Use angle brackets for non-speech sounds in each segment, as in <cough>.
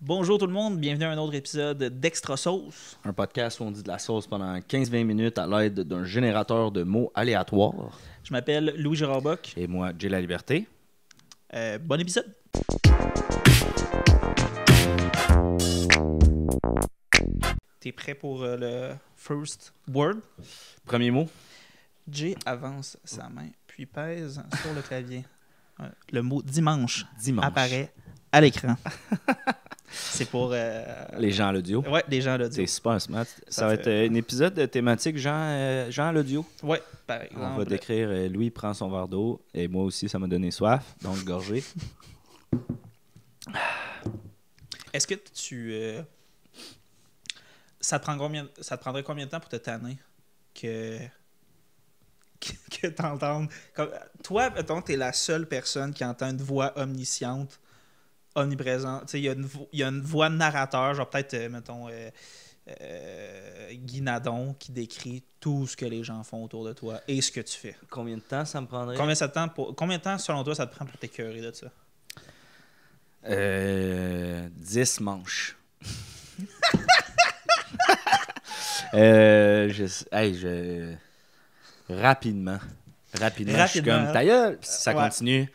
Bonjour tout le monde, bienvenue à un autre épisode d'Extra Sauce. Un podcast où on dit de la sauce pendant 15-20 minutes à l'aide d'un générateur de mots aléatoires. Je m'appelle Louis Gérard Bock. Et moi, J'ai la Liberté. Euh, bon épisode. T'es prêt pour euh, le first word? Premier mot. Jay avance sa main puis pèse sur le clavier. Euh, le mot dimanche, dimanche. apparaît à l'écran. <laughs> C'est pour. Euh, les gens à l'audio. Oui, les gens à l'audio. C'est super smart. Ça, va être un épisode de thématique Jean, euh, Jean à l'audio. Oui, pareil. On va décrire euh, Louis prend son verre d'eau et moi aussi, ça m'a donné soif, donc gorgé. <laughs> Est-ce que tu. ça, te prend combien, ça prendrait combien de temps pour te tanner que. <laughs> que, que t'entendes. Toi, mettons, t'es la seule personne qui entend une voix omnisciente omniprésent. Il y, a une il une voix de narrateur, genre peut-être, euh, mettons, euh, euh qui décrit tout ce que les gens font autour de toi et ce que tu fais. Combien de temps ça me prendrait? Combien, temps pour... Combien de temps, selon toi, ça te prend pour t'écœurer de ça? 10 euh, manches. <laughs> Rapidement. Rapidement, je suis comme, hein? ta gueule, ça continue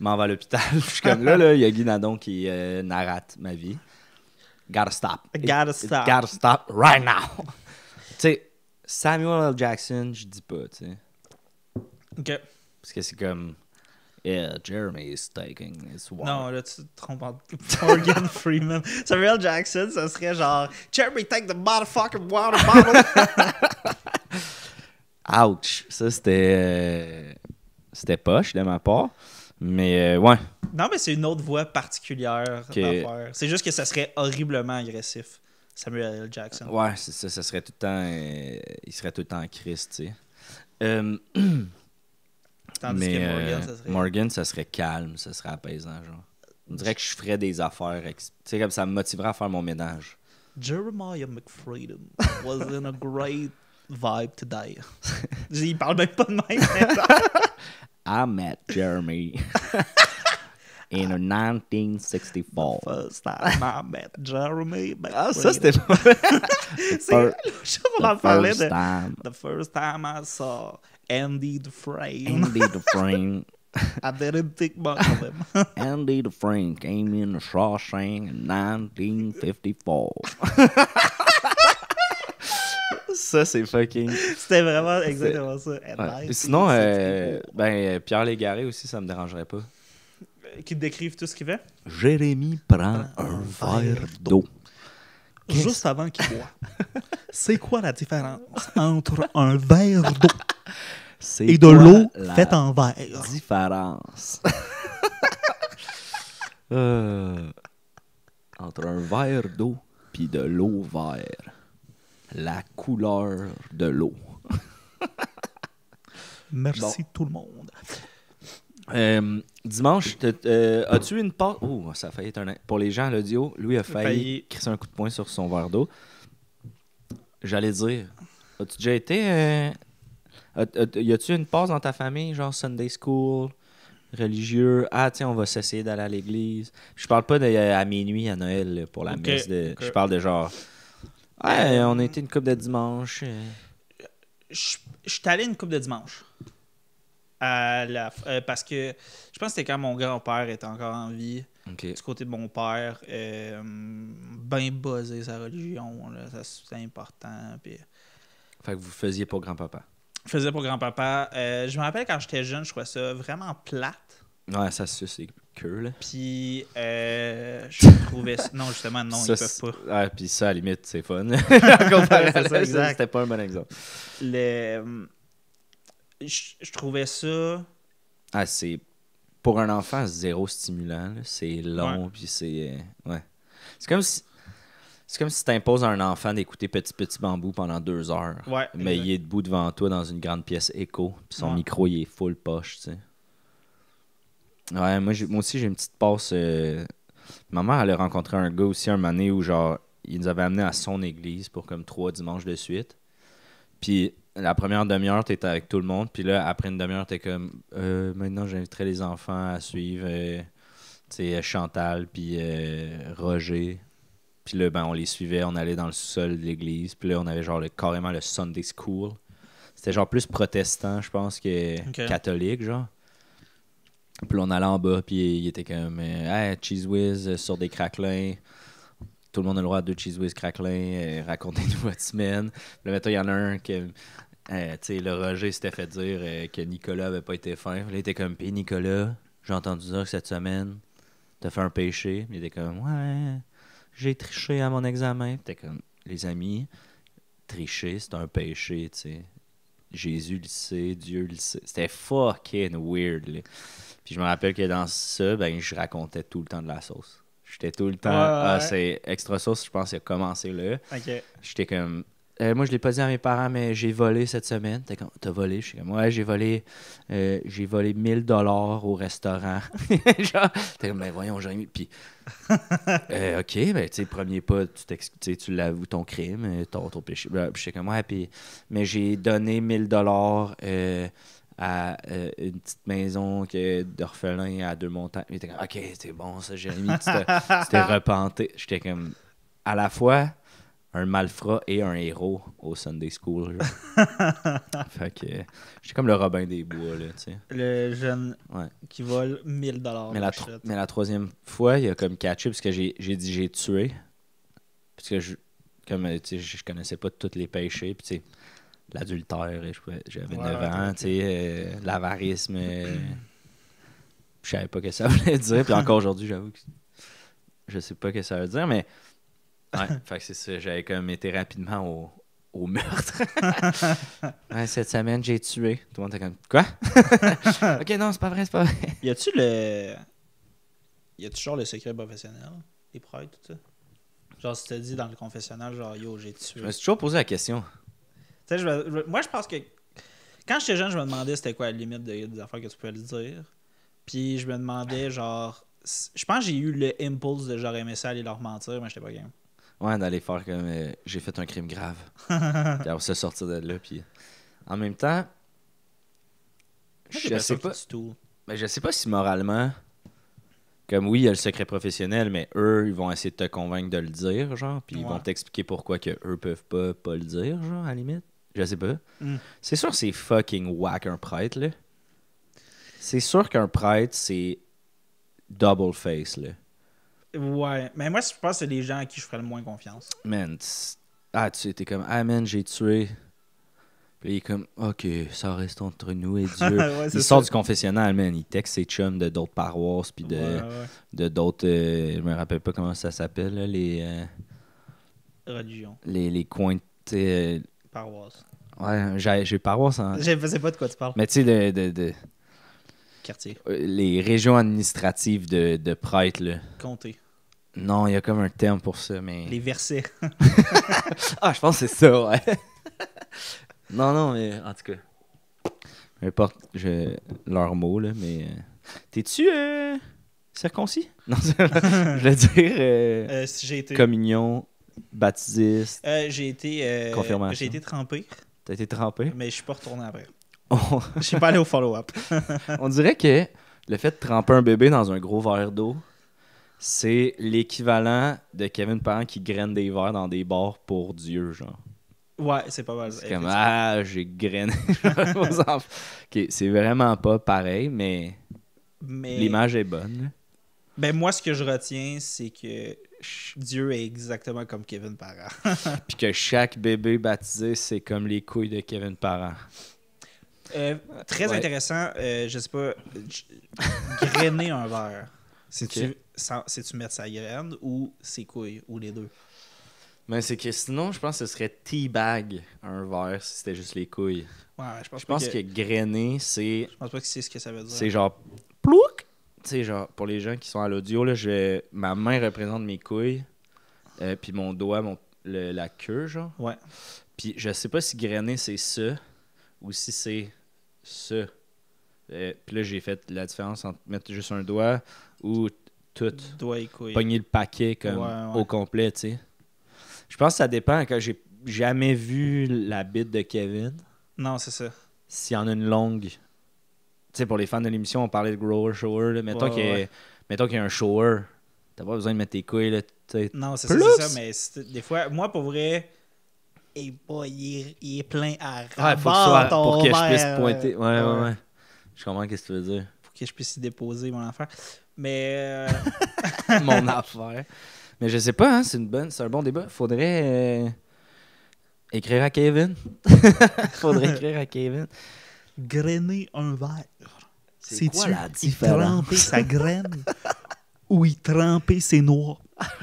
m'en va à l'hôpital. <laughs> je suis comme là, là, il y a Guy Nadon qui euh, narrate ma vie. Gotta stop. Gotta stop. gotta stop right now. <laughs> tu sais, Samuel L. Jackson, je dis pas, tu sais. Ok. Parce que c'est comme. Yeah, Jeremy is taking his water. Non, là, tu te trompes <laughs> Morgan Freeman. Samuel L. Jackson, ça serait genre Jeremy, take the motherfucking water bottle. Ouch. Ça, c'était. Euh, c'était poche de ma part. Mais euh, ouais. Non, mais c'est une autre voix particulière à C'est juste que ça serait horriblement agressif, Samuel L. Jackson. Ouais, ça. serait tout le temps. Euh, il serait tout le temps en crise, tu sais. Euh, <clears throat> mais euh, Morgan, ça serait... Morgan, ça serait calme, ça serait apaisant, genre. On dirait que je ferais des affaires. Tu sais, comme ça me motiverait à faire mon ménage. Jeremiah McFreedom was in a great vibe today. <laughs> il parle même pas de même. <laughs> I met Jeremy <laughs> in 1964. First time I met Jeremy. Assisted. <laughs> See, yo la <laughs> time. The first time I saw Andy Dufresne. Andy Dufresne. I didn't think much of him. Andy Dufresne came in the Shawshank in 1954. Ça, c'est fucking. <laughs> C'était vraiment exactement ça. Sinon, euh, ben, euh, Pierre Légaré aussi, ça me dérangerait pas. Euh, Qui décrive tout ce qu'il fait Jérémy prend un verre d'eau. Juste avant qu'il boit. <laughs> c'est quoi la différence entre un verre d'eau <laughs> et de l'eau faite en verre Différence. entre un verre d'eau puis de l'eau verte la couleur de l'eau. <laughs> Merci tout le monde. Euh, dimanche, euh, as-tu une pause? Oh, ça a failli être un. Pour les gens à l'audio, lui a failli, casser crisser un coup de poing sur son verre d'eau. J'allais dire, as-tu déjà été. Euh, y a-tu une pause dans ta famille, genre Sunday school, religieux Ah, tiens, on va s'essayer d'aller à l'église. Je parle pas de, à minuit à Noël pour la messe. De... Je parle de genre Ouais, on était une coupe de dimanche. Euh. Je, suis allé une coupe de dimanche. Euh, parce que je pense que c'était quand mon grand-père était encore en vie. Du côté de mon père, euh, bien buzzé sa religion, ça c'est important. Fait que vous faisiez pour grand-papa. Je faisais pour grand-papa. Euh, je me rappelle quand j'étais jeune, je crois ça vraiment plate. Ouais, ça se c'est puis, euh, je <laughs> trouvais. non, justement, non, ça, ils peuvent pas. Ah, puis ça, à limite, c'est fun. <laughs> C'était pas un bon exemple. Le... Euh, je, trouvais ça. Ah, Pour un enfant, c'est zéro stimulant. C'est long, puis c'est. Euh, ouais. C'est comme si. C'est comme si tu imposes à un enfant d'écouter Petit Petit Bambou pendant deux heures. mais il est debout devant toi dans une grande pièce écho. son micro, il est full poche, tu Ouais, moi, moi aussi, j'ai une petite passe. Maman euh, Ma mère, elle a un gars aussi un donné où, genre, il nous avait amenés à son église pour comme trois dimanches de suite. Puis la première demi-heure, t'étais avec tout le monde. Puis là, après une demi-heure, t'es comme, euh, maintenant, j'inviterai les enfants à suivre, euh, Chantal, puis Roger. Puis là, ben, on les suivait, on allait dans le sous-sol de l'église. Puis là, on avait genre carrément le Sunday School. C'était genre plus protestant, je pense, que catholique, genre. Puis on allait en bas, puis il était comme euh, Hey, Cheese Whiz euh, sur des craquelins. Tout le monde a le droit à deux Cheese Whiz craquelins. Euh, racontez-nous <laughs> votre semaine. Puis là, il y en a un que. sais, le Roger s'était fait dire que Nicolas avait pas été fin. il était comme Pis Nicolas, j'ai entendu dire que cette semaine, t'as fait un péché. Il était comme Ouais, j'ai triché à mon examen. Puis comme Les amis, tricher, c'est un péché, tu sais. Jésus le sait, Dieu le sait. C'était fucking weird, là je me rappelle que dans ça, ben, je racontais tout le temps de la sauce. J'étais tout le temps. Ah, c'est extra sauce, je pense, il a commencé là. J'étais comme. Euh, moi, je l'ai pas dit à mes parents, mais j'ai volé cette semaine. T'es comme, t'as volé? Je suis comme, ouais, j'ai volé, euh, j'ai volé 1000 dollars au restaurant. <laughs> Genre, t'es comme, ben voyons, j'ai mis. Puis, <laughs> euh, ok, ben, tu sais, premier pas, tu, tu l'avoues ton crime, ton, péché. je ben, suis comme, ouais, puis, mais j'ai donné 1000 dollars à euh, une petite maison d'orphelin à deux montagnes. Il était comme, OK, c'est bon, ça, Jérémy, tu t'es <laughs> repenté. J'étais comme, à la fois un malfrat et un héros au Sunday School. <laughs> fait que j'étais comme le Robin des Bois, là, tu sais. Le jeune qui vole 1000 dollars. Mais, mais, la troisième fois, il y a comme catché parce que j'ai dit j'ai tué. Parce que je, comme, je connaissais pas toutes les péchés. Puis, tu sais, l'adultère, j'avais 9 ans, tu sais, euh, l'avarisme. Euh, je savais pas que ça <laughs> voulait dire. Puis encore aujourd'hui, j'avoue que je sais pas que ça veut dire, mais. Ouais, <laughs> fait que c'est ça. J'avais comme été rapidement au, au meurtre. <laughs> cette semaine, j'ai tué. Tout le monde était comme Quoi Ok, non, c'est pas vrai, c'est pas vrai. Y a-tu le. Y a-tu le secret professionnel Les preuves tout ça Genre, si t'as dit dans le confessionnal, genre, yo, j'ai tué. Je me suis toujours posé la question moi, je pense que quand j'étais jeune, je me demandais c'était quoi la limite des affaires que tu pouvais le dire. Puis je me demandais, genre, je pense que j'ai eu le impulse de genre, aimer ça aller leur mentir, mais j'étais pas game. Ouais, d'aller faire comme euh, j'ai fait un crime grave. se <laughs> sortir de là. Puis en même temps, je sais pas. Tout. Mais ben, je sais pas si moralement, comme oui, il y a le secret professionnel, mais eux, ils vont essayer de te convaincre de le dire, genre. Puis ils vont t'expliquer pourquoi que eux peuvent pas, pas le dire, genre, à la limite. Je sais pas. Hmm. C'est sûr c'est fucking whack un prêtre, là. C'est sûr qu'un prêtre, c'est double face, là. Ouais, mais moi, je pense que c'est des gens à qui je ferais le moins confiance. Man, ah, tu étais comme, ah, man, j'ai tué. Puis il est comme, ok, ça reste entre nous et <laughs> Dieu. il sort du confessionnal, man. Il texte ses chums de d'autres paroisses, puis de, d'autres. Euh, je me rappelle pas comment ça s'appelle, les. Euh, Religion. Les, les coins. Euh, paroisse. Ouais, j'ai, j'ai Je ne Je sais pas de quoi tu parles. Mais tu sais, de, de, Quartier. Euh, les régions administratives de, de prêtres, là. Comté. Non, il y a comme un terme pour ça, mais. Les versets. <laughs> ah, je pense que c'est ça, ouais. non, non, mais en tout cas. Peu importe je... leurs mots, là, mais. Euh, t'es-tu euh, circoncis? Non, <laughs> je veux dire. si j'ai été. Communion baptiste? Euh, j'ai été. Euh, confirmation. J'ai été trempé. T'as été trempé? Mais je suis pas retourné après. <laughs> Je suis pas allé au follow-up. <laughs> On dirait que le fait de tremper un bébé dans un gros verre d'eau, c'est l'équivalent de Kevin Parent qui graine des verres dans des bars pour Dieu, genre. Ouais, c'est pas mal. C'est comme Ah, j'ai grainé <laughs> c'est vraiment pas pareil, mais, mais... l'image est bonne. Ben, moi, ce que je retiens, c'est que Dieu est exactement comme Kevin Parent. <laughs> Puis que chaque bébé baptisé, c'est comme les couilles de Kevin Parent. Euh, très intéressant, euh, je sais pas, grainer un verre. C'est-tu okay. mettre sa graine ou ses couilles ou les deux? Mais c'est que sinon, je pense que ce serait teabag un verre si c'était juste les couilles. je pense, que... grainer, c'est. Je pense pas que c'est ce que ça veut dire. C'est genre plouc, genre, pour les gens qui sont à l'audio, là, ma main représente mes couilles, et euh, puis mon doigt, mon... la queue, genre. Ouais. Puis je sais pas si grainer, c'est ça, ou si c'est ça. Euh, puis là, j'ai fait la différence entre mettre juste un doigt ou tout. Doigt et Pogner le paquet, au complet, Je pense que ça dépend. Quand j'ai jamais vu la bite de Kevin. Non, c'est ça. S'il y en a une longue sais, pour les fans de l'émission, on parlait de grower, shower. Mettons qu'il y, a un shower. T'as pas besoin de mettre tes couilles. Là, non, c'est ça, ça, mais des fois, moi, pour vrai, eh il, est, plein à ah, faut Pour que je puisse pointer. Ouais, ouais, ouais. Je comprends ce que tu veux dire. Pour que je puisse y déposer mon affaire. Mais. Euh, <laughs> mon affaire. Mais je sais pas, hein, c'est une bonne, c'est un bon débat. Faudrait euh, écrire à Kevin. <laughs> Faudrait écrire à Kevin. Grainer un verre. C'est tu la différence? tremper sa graine <laughs> ou il tremper ses noix? <laughs>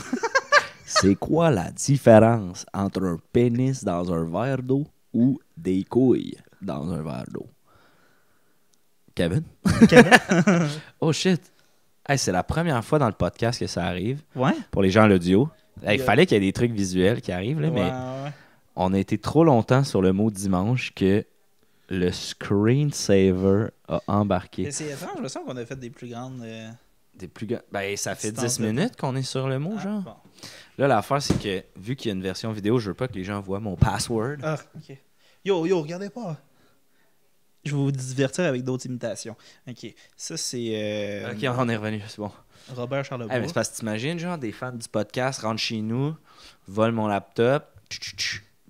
C'est quoi la différence entre un pénis dans un verre d'eau ou des couilles dans un verre d'eau? Kevin? <laughs> oh shit! c'est la première fois dans le podcast que ça arrive. Ouais. Pour les gens à l'audio. il fallait qu'il y ait des trucs visuels qui arrivent, là, mais on a été trop longtemps sur le mot dimanche que le screensaver a embarqué. C'est étrange, je sens qu'on a fait des plus grandes. Euh, des plus grandes. Ben, ça fait 10 minutes qu'on est sur le mot, ah, genre. Bon. Là, l'affaire, c'est que vu qu'il y a une version vidéo, je veux pas que les gens voient mon password. Ah, ok. Yo, yo, regardez pas. Je vais vous divertir avec d'autres imitations. Ok. Ça, c'est. Euh, ok, on est revenu, c'est bon. Robert Charlebois. Eh, mais c'est parce que t'imagines, genre, des fans du podcast rentrent chez nous, volent mon laptop,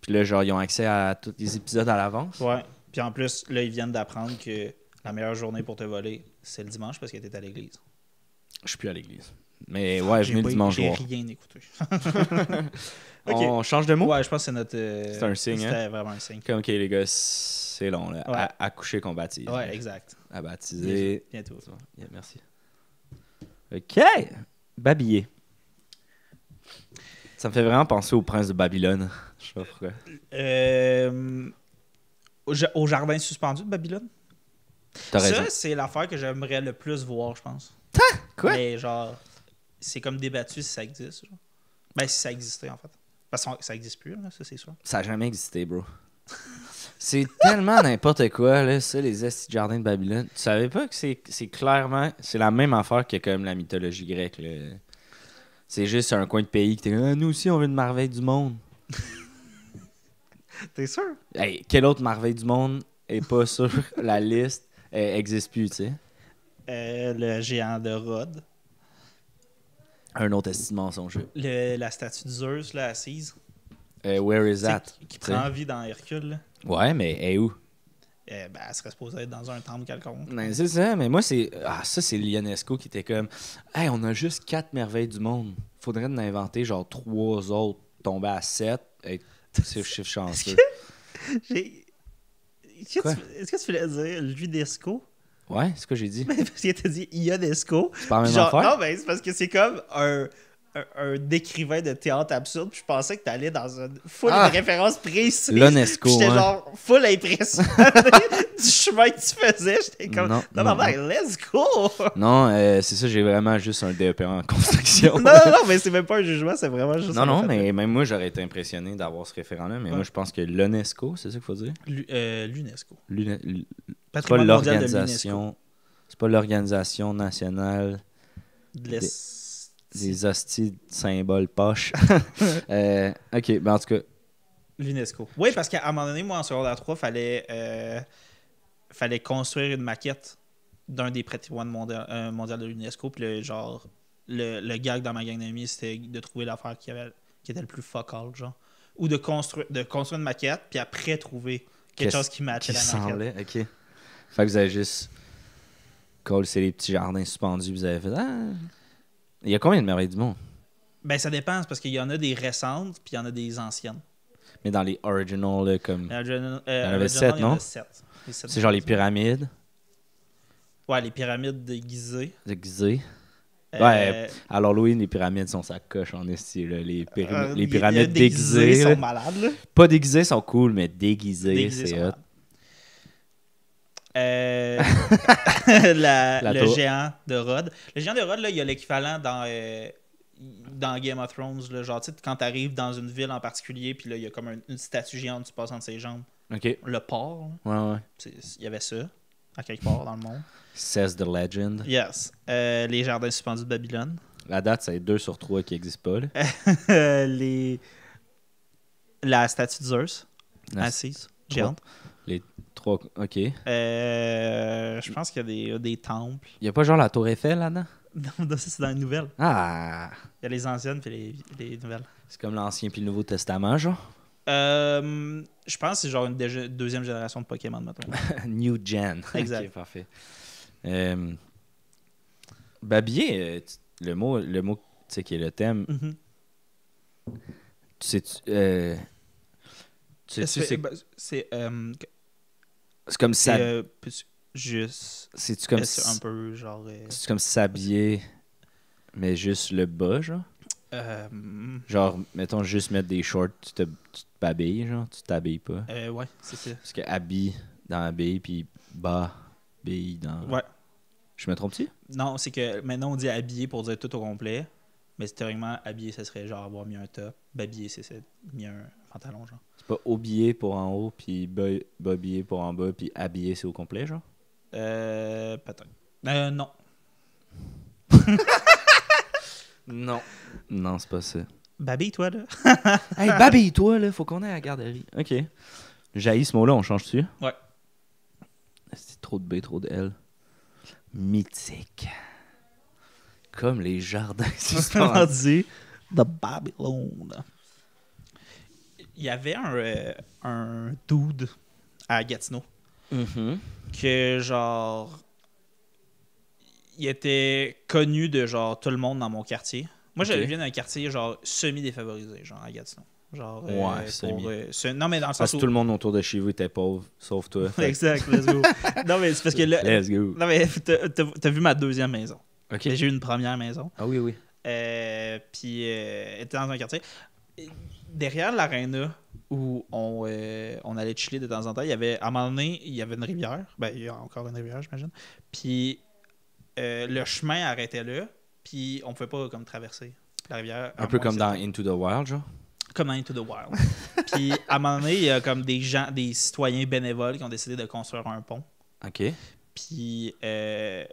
puis là, genre, ils ont accès à tous les épisodes à l'avance. Ouais. Puis en plus, là, ils viennent d'apprendre que la meilleure journée pour te voler, c'est le dimanche parce que t'es à l'église. Je suis plus à l'église. Mais ouais, je viens le dimanche soir. J'ai rien écouté. <laughs> <laughs> On change de mot? Ouais, je pense que c'est notre. Euh, un signe. Hein? C'était vraiment un signe. ok, les gars, c'est long. Là. À, coucher qu'on baptise. Ouais, exact. À baptiser. Bientôt. merci. Ok! Babiller. Ça me fait vraiment penser au prince de Babylone. <laughs> Je sais pas pourquoi. Euh au, jardin suspendu de Babylone. T'as raison. Ça, c'est l'affaire que j'aimerais le plus voir, je pense. quoi? Mais genre, c'est comme débattu si ça existe. Ben, si ça existait, en fait. Parce que ça existe plus, ça, c'est sûr. Ça n'a jamais existé, bro. <laughs> c'est tellement n'importe quoi, là, ça, les Estis Jardins de Babylone. Tu savais pas que c'est, clairement. C'est la même affaire que comme la mythologie grecque, là. C'est juste un coin de pays qui t'es ah, nous aussi, on veut une merveille du monde. <laughs> <laughs> T'es sûr? quelle autre merveille du monde est pas <laughs> sur la liste? et euh, existe plus, tu sais. Euh, le géant de Rhodes. Un autre estime son jeu. la statue de Zeus, là, assise. Euh, where is that? Qui, prend vie dans Hercule. Là. Ouais, mais elle est où? Eh ben, elle serait supposée être dans un temple quelconque. Ben, c'est ça, mais moi, c'est. Ah, ça, c'est Lionesco qui était comme. Hey, on a juste quatre merveilles du monde. Faudrait en inventer genre trois autres, tomber à sept, c'est le chiffre chanceux. Est-ce que, <laughs> est que, tu voulais dire l'UNESCO? Ouais, c'est ce que j'ai dit. <laughs> parce que t'as dit UNESCO. C'est pas la même affaire? Non, mais c'est parce que c'est comme un, un écrivain de théâtre absurde, puis je pensais que t'allais dans une full ah! de référence précise. L'UNESCO. J'étais genre full impression <laughs> du chemin que tu faisais. J'étais comme, non, non, non, let's go! <laughs> Non, euh, c'est ça, j'ai vraiment juste un DEP en construction. <laughs> non, non, non, mais c'est même pas un jugement, c'est vraiment juste. Non, non, mais même moi, j'aurais été impressionné d'avoir ce référent-là, mais moi, je pense que l'UNESCO, c'est ça qu'il faut dire? Euh, L'UNESCO. Pas c'est pas l'organisation. C'est pas l'organisation nationale de des hosties de symboles poches. <laughs> Euh, ok, ben en tout cas. L'UNESCO. Oui, parce qu'à un moment donné, moi, en secondaire 3, fallait, euh, fallait construire une maquette d'un des patrimoines mondial, euh, de l'UNESCO. Puis le genre, le, gag dans ma gang d'amis, c'était de trouver l'affaire qui, qui était le plus focal, genre. Ou de construire, de construire une maquette, puis après trouver quelque chose qui matchait la maquette. ok. Fait que vous avez juste collé les petits jardins suspendus, vous avez fait. Ah, il y a combien de merveilles du monde? Ben, ça dépend, parce qu'il y en a des récentes, puis il y en a des anciennes. Mais dans les original, comme. Euh, il y en avait sept, non? C'est genre les pyramides. Ouais, les pyramides déguisées. Euh, déguisées? Ouais, alors Louis, les pyramides sont sa coche en esti. Les, euh, les pyramides déguisées. sont malades. Là. Pas déguisées sont cool, mais déguisées, c'est hot. Euh, <laughs> le géant de Rod. Le géant de Rod, là, il y a l'équivalent dans, euh, dans Game of Thrones. genre, tu sais, quand tu arrives dans une ville en particulier, puis là, il y a comme une statue géante, tu passes entre ses jambes. Le port. Ouais, ouais. Il y avait ça, à quelque part dans le monde. Says the legend. Yes. Euh, les jardins suspendus de Babylone. La date, c'est 2 sur 3 qui n'existent pas. <laughs> les... La statue de Zeus, assise, géante. Les trois. Ok. Euh, je pense qu'il y a des, temples. Il n'y a pas genre la Tour Eiffel là-dedans <laughs> Non, ça, c'est dans les nouvelles. Ah Il y a les anciennes puis les, nouvelles. C'est comme l'Ancien puis le Nouveau Testament, genre euh, Je pense que c'est genre une deuxième génération de Pokémon, maintenant. <laughs> New Gen. <laughs> Exact. parfait. Euh, Babier, euh, le mot, le mot qui est le thème. Mm-hmm. Tu sais, c'est. Bah, c'est comme ça. Euh, juste. cest comme euh, euh, comme s'habiller, mais juste le bas, genre Genre, mettons juste mettre des shorts, tu te, tu t'habilles, genre, tu t'habilles pas. Euh, ouais, c'est ça. Parce que habille dans habille, puis bas, habille dans. Ouais. Je me trompe-tu Non, c'est que maintenant on dit habiller pour dire tout au complet, mais théoriquement, habiller, ça serait genre avoir mis un top, babiller, c'est mettre un, c'est pas habillé pour en haut, puis bobillé pour en bas, puis habillé, c'est au complet, genre? Euh, patin. Euh, non. <laughs> non. Non, c'est pas ça. Babille-toi, là. <laughs> hey, babille-toi, là. Faut qu'on ait à la garderie. OK. Jaillit ce mot-là, on change dessus? Ouais. C'est trop de B, trop de L. Mythique. Comme les jardins suspendus de Babylone il y avait un, euh, un dude à Gatineau mm-hmm. que genre il était connu de genre tout le monde dans mon quartier. Moi, j'avais je viens d'un quartier genre semi-défavorisé, genre à Gatineau. Genre, euh, ouais, euh, c'est non, mais dans le parce sens tout le monde autour de chez vous était pauvre, sauf toi. <laughs> exact, let's go. <laughs> non, mais c'est parce que là. Let's Non, mais t'as vu ma deuxième maison. J'ai eu une première maison. Ah oui, oui. Euh, puis, était dans un quartier derrière l'aréna où on, euh, on, allait chiller de temps en temps, il y avait, à un moment donné, il y avait une rivière. Ben, il y a encore une rivière, j'imagine. Puis euh, le chemin arrêtait là, puis on ne pouvait pas comme traverser la rivière. Un peu comme dans Into the Wild, genre comme dans Into the Wild. <laughs> puis à un moment donné, il y a comme des gens, des citoyens bénévoles qui ont décidé de construire un pont. OK. Puis euh,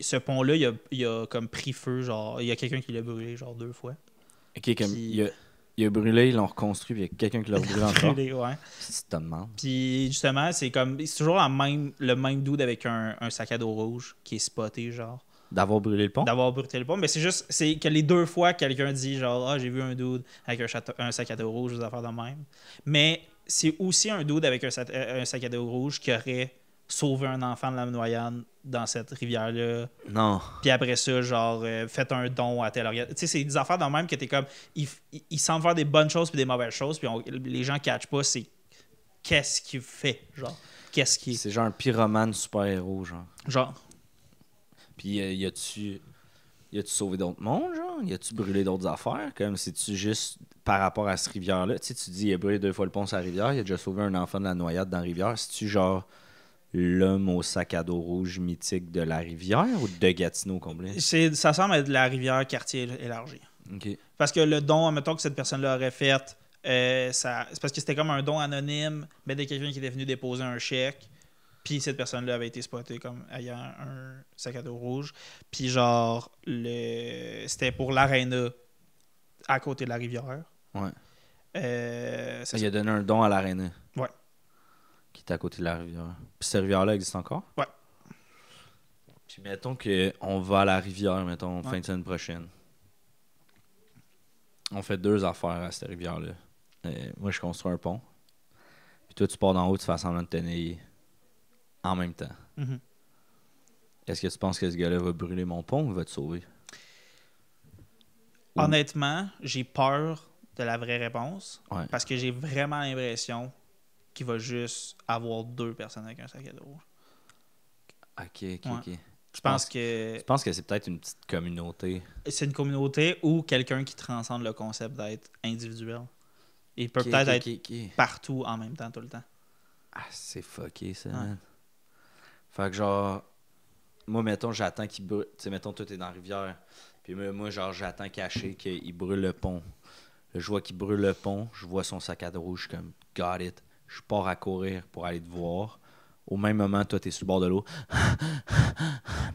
ce pont-là, il, il a, comme pris feu, genre, il y a quelqu'un qui l'a brûlé, genre, deux fois. OK, comme, il il a brûlé, ils l'ont reconstruit, puis il y a quelqu'un qui l'a <laughs> brûlé encore. brûlé, ouais. Puis justement, c'est comme. C'est toujours même, le même dude avec un, sac à dos rouge qui est spoté, genre. D'avoir brûlé le pont. D'avoir brûlé le pont. Mais c'est juste c'est que les deux fois, quelqu'un dit genre, ah, j'ai vu un dude avec un, sac à dos rouge, des affaires de même. Mais c'est aussi un dude avec un, euh, un sac à dos rouge qui aurait sauver un enfant de la noyade dans cette rivière-là. Non. Puis après ça, genre, euh, faites un don à tel Tu sais, c'est des affaires dans le même que t'es comme. Ils, ils faire des bonnes choses puis des mauvaises choses, puis les gens ne catchent pas, c'est qu'est-ce qu'il fait, genre. Qu'est-ce qu'il. C'est genre un pyromane super-héros, genre. Genre. Puis euh, y a-tu. Y a-tu sauvé d'autres mondes, genre Y a-tu brûlé d'autres affaires Comme c'est-tu juste par rapport à cette rivière-là Tu sais, tu dis, il a brûlé deux fois le pont sur la rivière, il a déjà sauvé un enfant de la noyade dans la rivière. si tu genre l'homme au sac à dos rouge mythique de la rivière ou de Gatineau complet? Ça semble être la rivière quartier élargi. Parce que le don, admettons que cette personne-là aurait fait, euh, ça, parce que c'était comme un don anonyme, mais de quelqu'un qui était venu déposer un chèque, puis cette personne-là avait été spotée comme ayant un sac à dos rouge, puis genre, le... c'était pour l'aréna à côté de la rivière. Ouais. ça, euh, il a donné un don à l'aréna. Ouais qui était à côté de la rivière. Puis cette rivière-là existe encore? Ouais. Puis mettons qu'on va à la rivière, mettons, fin de semaine prochaine. On fait deux affaires à cette rivière-là. Euh, moi, je construis un pont. Puis toi, tu pars d'en haut, tu fais semblant de tenir en même temps. Mm-hmm. Est-ce que tu penses que ce gars-là va brûler mon pont ou va te sauver? Honnêtement, j'ai peur de la vraie réponse. Parce que j'ai vraiment l'impression qui va juste avoir deux personnes avec un sac à dos. Ok, ok, ok. Je pense que. Je pense que c'est peut-être une petite communauté. C'est une communauté ou quelqu'un qui transcende le concept d'être individuel. Il peut peut-être être partout en même temps, tout le temps. Ah, c'est fucké, ça, Fait que genre. Moi, mettons, j'attends qu'il brûle. Tu sais, mettons, toi, t'es dans la rivière. Puis moi, genre, j'attends caché qu'il brûle le pont. Je vois qu'il brûle le pont, je vois son sac à dos, rouge comme, got it je pars à courir pour aller te voir. Au même moment, toi, tu es sur le bord de l'eau. <laughs> puis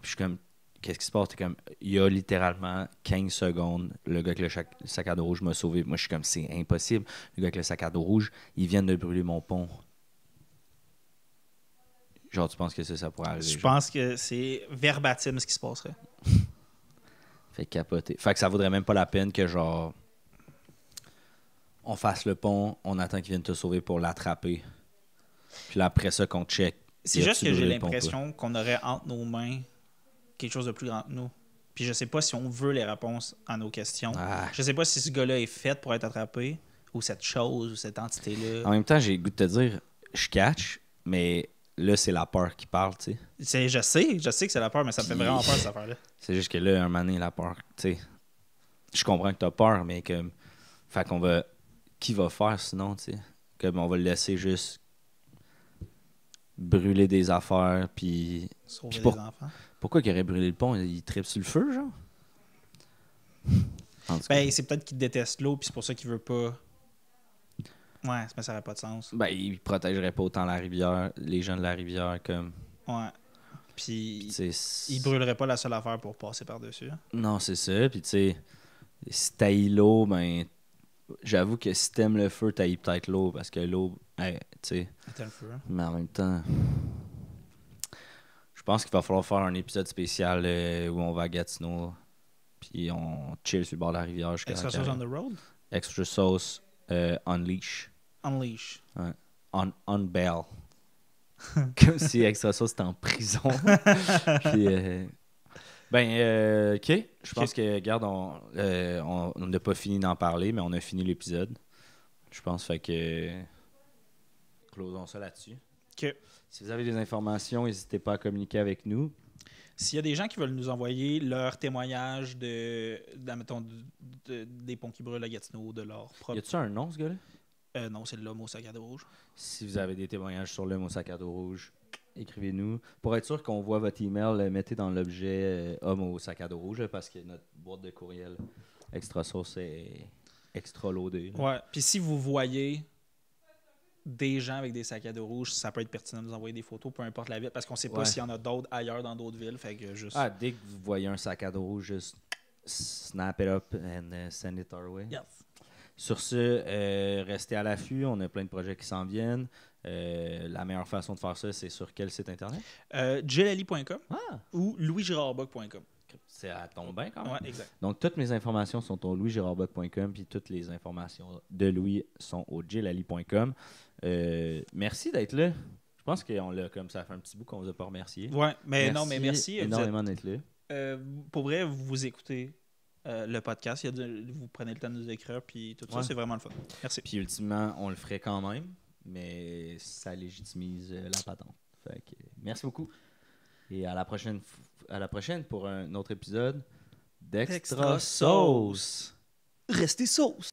je suis comme, qu'est-ce qui se passe? T'es comme, il y a littéralement 15 secondes, le gars avec le sac à dos rouge m'a sauvé. Moi, je suis comme, c'est impossible. Le gars avec le sac à dos rouge, il vient de brûler mon pont. Genre, tu penses que ça, ça pourrait arriver? Je pense que c'est verbatim ce qui se passerait. <laughs> fait capoter. Fait que ça vaudrait même pas la peine que, genre, on fasse le pont, on attend qu'il vienne te sauver pour l'attraper. Puis après ça, qu'on check. C'est juste que j'ai l'impression qu'on aurait entre nos mains quelque chose de plus grand que nous. Puis je sais pas si on veut les réponses à nos questions. Ah. Je sais pas si ce gars-là est fait pour être attrapé ou cette chose ou cette entité-là. En même temps, j'ai goût de te dire, je catch, mais là, c'est la peur qui parle, tu sais. Je sais, je sais que c'est la peur, mais ça me fait vraiment peur, cette affaire-là. <laughs> C'est juste que là, un moment la peur, tu sais. Je comprends que t'as peur, mais que. Fait qu'on va qui va faire sinon, tu sais? Comme on va le laisser juste brûler des affaires, puis. Pourquoi il aurait brûlé le pont Il tripe sur le feu, genre Ben, c'est peut-être qu'il déteste l'eau, puis c'est pour ça qu'il veut pas. Ouais, mais ça n'aurait pas de sens. Ben, il protégerait pas autant la rivière, les gens de la rivière, comme. Ouais. Puis, il brûlerait pas la seule affaire pour passer par-dessus. Hein. Non, c'est ça. Puis, tu sais, si t'as l'eau, ben, J'avoue que si t'aimes le feu, t'as peut-être l'eau parce que l'eau, eh, tu sais. Hein? Mais en même temps, je pense qu'il va falloir faire un épisode spécial euh, où on va à Gatineau, puis on chill sur le bord de la rivière jusqu'à. Extra sauce on the road. Extra sauce, unleash. Euh, unleash. Ouais. On, bail. <laughs> Comme si Extra sauce était en prison. <laughs> puis. Euh, ben, euh, OK. Je pense que, regarde, euh, on n'a pas fini d'en parler, mais on a fini l'épisode. Je pense, fait que. Closons ça là-dessus. OK. Si vous avez des informations, n'hésitez pas à communiquer avec nous. S'il y a des gens qui veulent nous envoyer leur témoignage de, de, des ponts qui brûlent à Gatineau, de leur propre. Y a-tu un nom, ce gars-là euh, Non, c'est l'homme au sac à dos rouge. Si vous avez des témoignages sur l'homme au sac à dos rouge, écrivez-nous. Pour être sûr qu'on voit votre email, mettez dans l'objet euh, homme au sac à dos rouge parce que notre boîte de courriel extra source est extra loadée. Ouais. Puis si vous voyez des gens avec des sacs à dos rouges, ça peut être pertinent de nous envoyer des photos, peu importe la ville, parce qu'on sait pas s'il y en a d'autres ailleurs dans d'autres villes. Fait que juste... Ah, dès que vous voyez un sac à dos rouge, juste snap it up and euh, send it our way. Yes. Sur ce, euh, restez à l'affût. On a plein de projets qui s'en viennent. Euh, la meilleure façon de faire ça, c'est sur quel site internet euh, ah! ou louisgirardbock.com. Ça tombe quand même. exact. Donc, toutes mes informations sont au louisgirardbock.com puis toutes les informations de Louis sont au jelali.com. Euh, merci d'être là. Je pense qu'on l'a comme ça fait un petit bout qu'on vous a pas remercié. Ouais, mais non, mais merci énormément d'être là. pour vrai, vous écoutez euh, le podcast. Il vous prenez le temps de nous écrire, puis tout ça, c'est vraiment le fun. Merci. Puis ultimement, on le ferait quand même, mais ça légitimise euh, la patente. merci beaucoup. Et à la prochaine, à la prochaine pour un autre épisode d'Extra Sauce. Restez sauce.